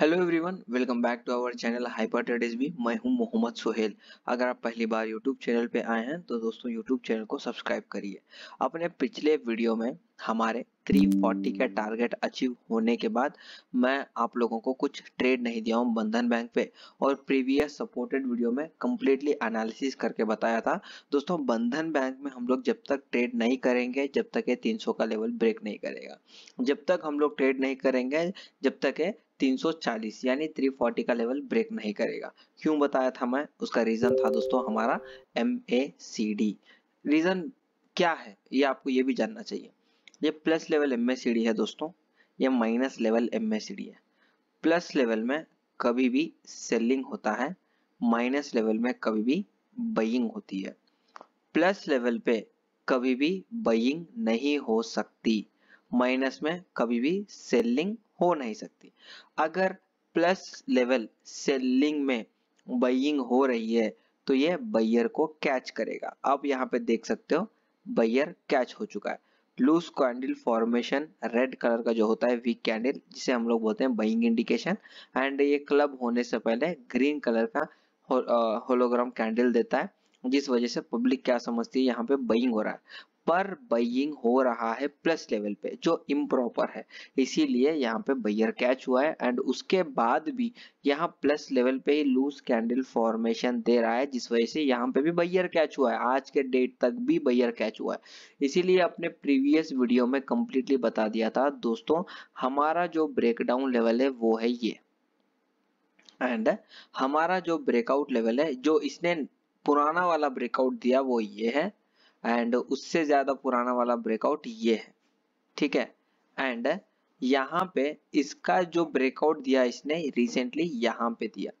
hello everyone welcome back to our channel hyper trade B मैं हूं मोहम्मद सोहेल अगर आप पहली बार यूट्यूब चैनल पे आए हैं तो दोस्तों यूट्यूब चैनल को सब्सक्राइब करिए अपने पिछले वीडियो में हमारे 340 का टारगेट अचीव होने के बाद मैं आप लोगों को कुछ ट्रेड नहीं दिया हूँ बंधन बैंक पे और प्रीवियस सपोर्टेड वीडियो में कम्प्लीटली एनालिसिस करके बताया था दोस्तों बंधन बैंक में हम लोग जब तक ट्रेड नहीं करेंगे जब तक ये 300 का लेवल ब्रेक नहीं करेगा जब तक हम लोग ट्रेड नहीं करेंगे जब तक ये 340 यानी 340 का लेवल ब्रेक नहीं करेगा क्यों बताया था मैं उसका रीजन था दोस्तों हमारा M A C D reason क्या है ये आपको ये भी जानना चाहिए ये plus level M A C D है दोस्तों ये minus level M A C D है प्लस लेवल में कभी भी सेलिंग होता है माइनस लेवल में कभी भी बइंग होती है प्लस लेवल पे कभी भी बइंग नहीं हो सकती माइनस में कभी भी सेलिंग हो नहीं सकती अगर प्लस लेवल सेलिंग में बइंग हो रही है तो यह बइयर को कैच करेगा आप यहाँ पे देख सकते हो बइयर कैच हो चुका है loose candle formation red colour का जो होता है वीक कैंडल जिसे हम लोग बोलते हैं बइंग इंडिकेशन एंड ये क्लब होने से पहले ग्रीन कलर का हो, होलोग्राम कैंडल देता है जिस वजह से पब्लिक क्या समझती है यहाँ पे बइंग हो रहा है पर बइंग हो रहा है प्लस लेवल पे जो इम्प्रॉपर है इसीलिए यहाँ पे बइयर कैच हुआ है एंड उसके बाद भी यहाँ प्लस लेवल पे ही लूज कैंडल फॉर्मेशन दे रहा है जिस वजह से यहाँ पे भी बइयर कैच हुआ है आज के डेट तक भी बइयर कैच हुआ है इसीलिए अपने प्रीवियस वीडियो में कंप्लीटली बता दिया था दोस्तों हमारा जो ब्रेकडाउन लेवल है वो है ये एंड हमारा जो ब्रेकआउट लेवल है जो इसने पुराना वाला ब्रेकआउट दिया वो ये है एंड उससे ज्यादा पुराना वाला ब्रेकआउट ये है ठीक है एंड यहाँ पे इसका जो ब्रेकआउट दिया इसने रिसेंटली यहाँ पे दिया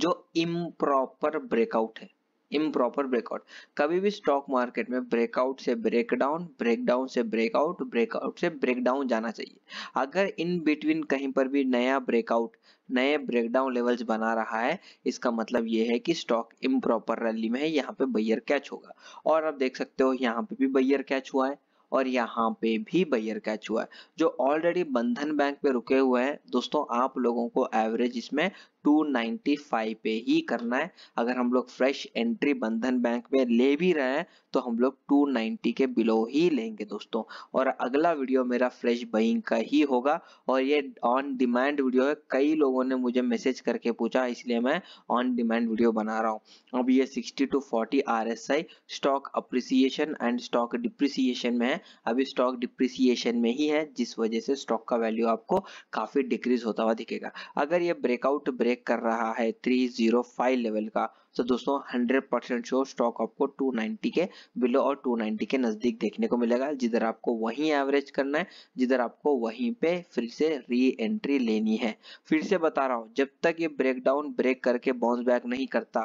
जो इम्प्रॉपर ब्रेकआउट है इम्प्रॉपर ब्रेकआउट कभी भी स्टॉक मार्केट में ब्रेकआउट से ब्रेकडाउन ब्रेकडाउन से ब्रेकआउट ब्रेकआउट से ब्रेकडाउन जाना चाहिए अगर इन बिटवीन कहीं पर भी नया ब्रेकआउट नए ब्रेकडाउन लेवल्स बना रहा है इसका मतलब ये है कि स्टॉक इम्प्रॉपर रैली में है यहाँ पे बैयर कैच होगा और आप देख सकते हो यहाँ पे भी बैयर कैच हुआ है और यहाँ पे भी बैयर कैच हुआ है जो ऑलरेडी बंधन बैंक पे रुके हुए हैं दोस्तों आप लोगों को एवरेज इसमें 295 पे ही करना है अगर हम लोग फ्रेश एंट्री बंधन बैंक में ले भी रहे हैं तो हम लोग 290 के बिलो ही लेंगे दोस्तों और अगला वीडियो मेरा फ्रेश बइंग का ही होगा और ये ऑन डिमांड वीडियो है कई लोगों ने मुझे मैसेज करके पूछा इसलिए मैं ऑन डिमांड वीडियो बना रहा हूँ अब ये 60 to 40 are stock appreciation and stock depreciation में है अभी स्टॉक डिप्रिसिएशन में ही है जिस वजह से स्टॉक का वैल्यू आपको काफी डिक्रीज होता हुआ दिखेगा अगर ये ब्रेकआउट ब्रेक ब्रेक कर रहा है 305 लेवल का तो दोस्तों 100 परसेंट शो स्टॉक आपको 290 के बिलो और 290 के नजदीक देखने को मिलेगा जिधर आपको वहीं एवरेज करना है जिधर आपको वहीं पे फिर से री एंट्री लेनी है फिर से बता रहा हूँ जब तक ये ब्रेक डाउन ब्रेक करके बाउंस बैक नहीं करता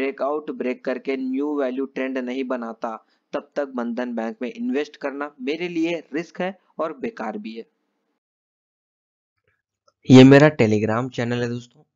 ब्रेकआउट ब्रेक करके न्यू वैल्यू ट्रेंड नहीं बनाता तब तक बंधन बैंक में इन्वेस्ट करना मेरे लिए रिस्क है और बेकार भी है ये मेरा टेलीग्राम चैनल है दोस्तों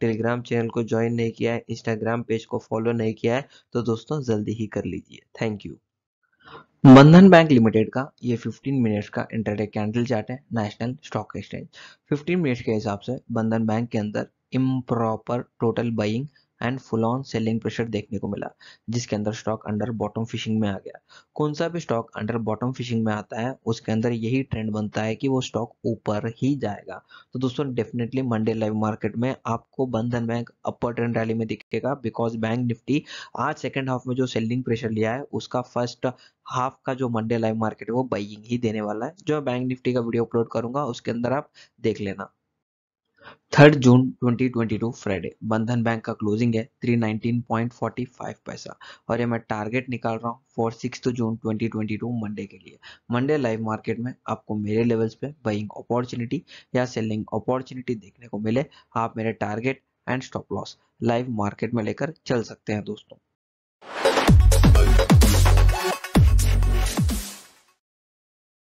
टेलीग्राम चैनल को ज्वाइन नहीं किया है इंस्टाग्राम पेज को फॉलो नहीं किया है तो दोस्तों जल्दी ही कर लीजिए thank you Bandhan bank limited का ये 15 मिनट्स का इंटरडे कैंडल चार्ट है नेशनल स्टॉक एक्सचेंज 15 मिनट्स के हिसाब से बंधन बैंक के अंदर improper total buying and full on selling pressure देखने को मिला जिसके अंदर स्टॉक अंडर बॉटम फिशिंग में आ गया कौन सा भी स्टॉक अंडर बॉटम फिशिंग में आता है उसके अंदर यही ट्रेंड बनता है कि वो स्टॉक ऊपर ही जाएगा तो दोस्तों डेफिनेटली मंडे लाइव मार्केट में आपको बंधन बैंक अपर ट्रेंड रैली में दिखेगा बिकॉज बैंक निफ्टी आज सेकेंड हाफ में जो सेलिंग प्रेशर लिया है उसका फर्स्ट हाफ का जो मंडे लाइव मार्केट है वो बाइंग ही देने वाला है जो बैंक निफ्टी का वीडियो अपलोड करूंगा उसके अंदर आप देख लेना third June 2022 Friday Bandhan bank का क्लोजिंग है 319.45 पैसा और ये मैं टारगेट निकाल रहा हूँ फॉर सिक्स जून 2022 मंडे के लिए मंडे लाइव मार्केट में आपको मेरे लेवल्स पे बाइंग अपॉर्चुनिटी या सेलिंग अपॉर्चुनिटी देखने को मिले आप मेरे target and stop loss live market में लेकर चल सकते हैं दोस्तों